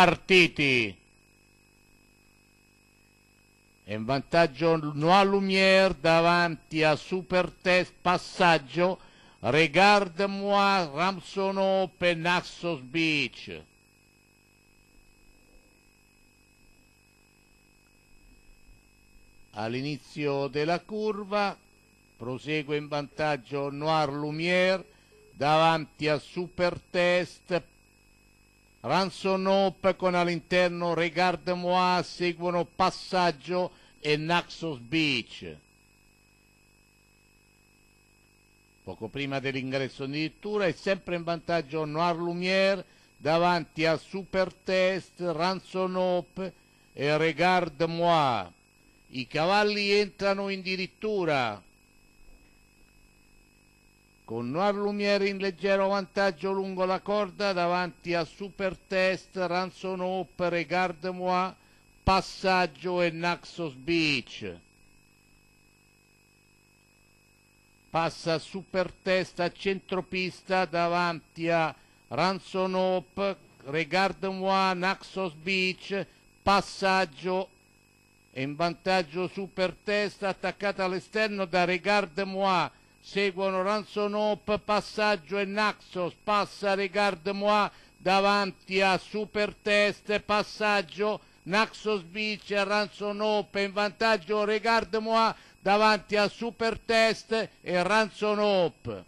partiti. È in vantaggio Noa Lumière davanti a Super Test passaggio Regarde-moi Ramsono Penaxos Beach. All'inizio della curva prosegue in vantaggio Noir Lumière davanti a Super Supertest Ranson Hope con all'interno Regard Moi seguono Passaggio e Naxos Beach. Poco prima dell'ingresso in addirittura è sempre in vantaggio Noir Lumière davanti a Super Test, Ranson Hope e Regard Moi. I cavalli entrano in dirittura con Noir Lumiere in leggero vantaggio lungo la corda davanti a Supertest, Ranson Hope, Regard Moi, Passaggio e Naxos Beach. Passa Supertest Test a centropista davanti a Ranson Hope, Regard Moi, Naxos Beach, Passaggio e in vantaggio Supertest attaccata all'esterno da Regard Moi Seguono Ranson Hope, Passaggio e Naxos, passa Regard Mois davanti a Super Test, Passaggio, Naxos Beach, Hope, in vantaggio Regard Mois davanti a Super Test e Hope.